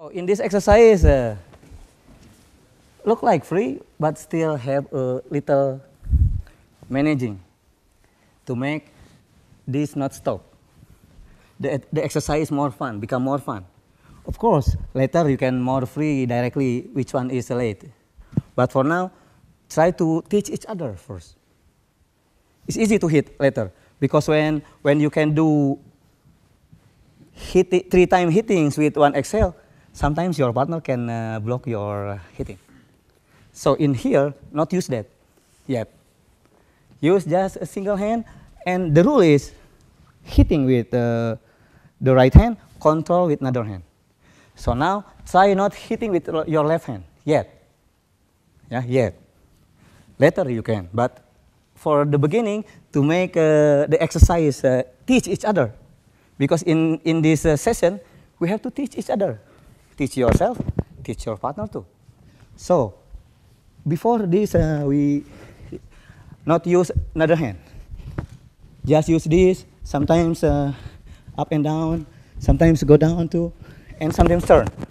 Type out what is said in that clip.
Oh, in this exercise, uh, look like free, but still have a little managing to make this not stop. The, the exercise more fun, become more fun. Of course, later you can more free directly which one is late. But for now, try to teach each other first. It's easy to hit later because when, when you can do hit, three time hittings with one exhale, sometimes your partner can uh, block your hitting, So in here, not use that yet. Use just a single hand, and the rule is hitting with uh, the right hand, control with another hand. So now try not hitting with your left hand yet. Yeah, yet. Later you can, but for the beginning to make uh, the exercise uh, teach each other, because in in this uh, session we have to teach each other teach yourself, teach your partner too. So before this, uh, we not use another hand. Just use this, sometimes uh, up and down, sometimes go down too, and sometimes turn.